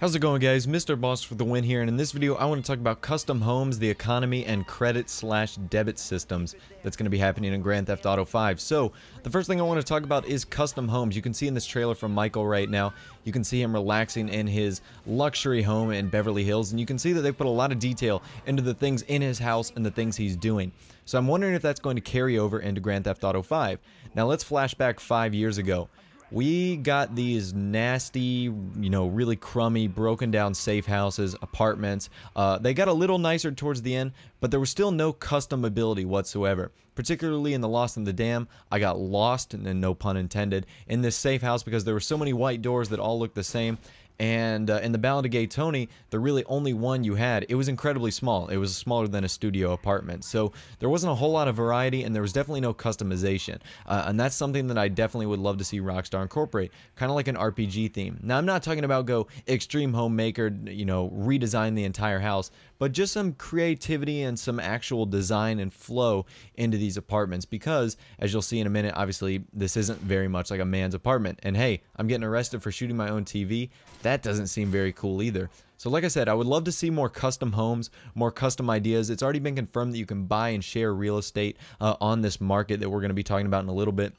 How's it going guys? Mr. Boss for the win here and in this video I want to talk about custom homes, the economy, and credit slash debit systems that's going to be happening in Grand Theft Auto 5. So the first thing I want to talk about is custom homes. You can see in this trailer from Michael right now, you can see him relaxing in his luxury home in Beverly Hills and you can see that they put a lot of detail into the things in his house and the things he's doing. So I'm wondering if that's going to carry over into Grand Theft Auto 5. Now let's flash back five years ago we got these nasty, you know, really crummy, broken down safe houses, apartments. Uh, they got a little nicer towards the end, but there was still no custom ability whatsoever. Particularly in the Lost in the Dam, I got lost, and no pun intended, in this safe house because there were so many white doors that all looked the same, and uh, in the Ballad of Gay Tony, the really only one you had, it was incredibly small. It was smaller than a studio apartment. So there wasn't a whole lot of variety and there was definitely no customization. Uh, and that's something that I definitely would love to see Rockstar incorporate, kind of like an RPG theme. Now, I'm not talking about go extreme homemaker, you know, redesign the entire house, but just some creativity and some actual design and flow into these apartments because, as you'll see in a minute, obviously this isn't very much like a man's apartment. And hey, I'm getting arrested for shooting my own TV that doesn't seem very cool either. So like I said, I would love to see more custom homes, more custom ideas. It's already been confirmed that you can buy and share real estate uh, on this market that we're going to be talking about in a little bit.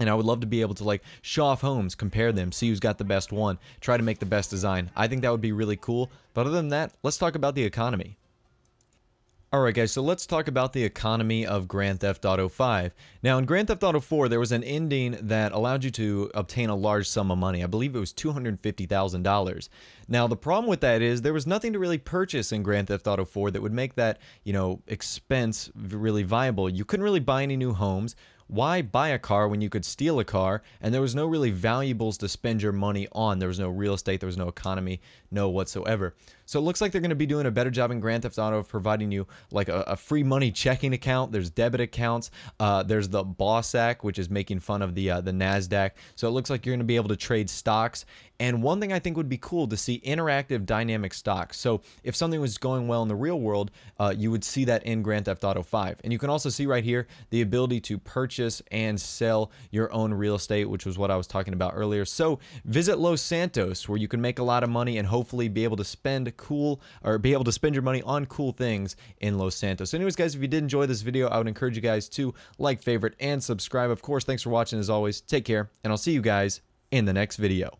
And I would love to be able to like show off homes, compare them, see who's got the best one, try to make the best design. I think that would be really cool. But other than that, let's talk about the economy. Alright guys, so let's talk about the economy of Grand Theft Auto 5. Now in Grand Theft Auto 4, there was an ending that allowed you to obtain a large sum of money. I believe it was $250,000. Now the problem with that is there was nothing to really purchase in Grand Theft Auto 4 that would make that, you know, expense really viable. You couldn't really buy any new homes, why buy a car when you could steal a car and there was no really valuables to spend your money on? There was no real estate, there was no economy, no whatsoever. So it looks like they're going to be doing a better job in Grand Theft Auto of providing you like a, a free money checking account. There's debit accounts. Uh, there's the Boss Act, which is making fun of the uh, the Nasdaq. So it looks like you're going to be able to trade stocks. And one thing I think would be cool to see interactive dynamic stocks. So if something was going well in the real world, uh, you would see that in Grand Theft Auto 5. And you can also see right here the ability to purchase purchase and sell your own real estate, which was what I was talking about earlier. So visit Los Santos where you can make a lot of money and hopefully be able to spend cool or be able to spend your money on cool things in Los Santos. So anyways, guys, if you did enjoy this video, I would encourage you guys to like, favorite, and subscribe. Of course, thanks for watching as always. Take care, and I'll see you guys in the next video.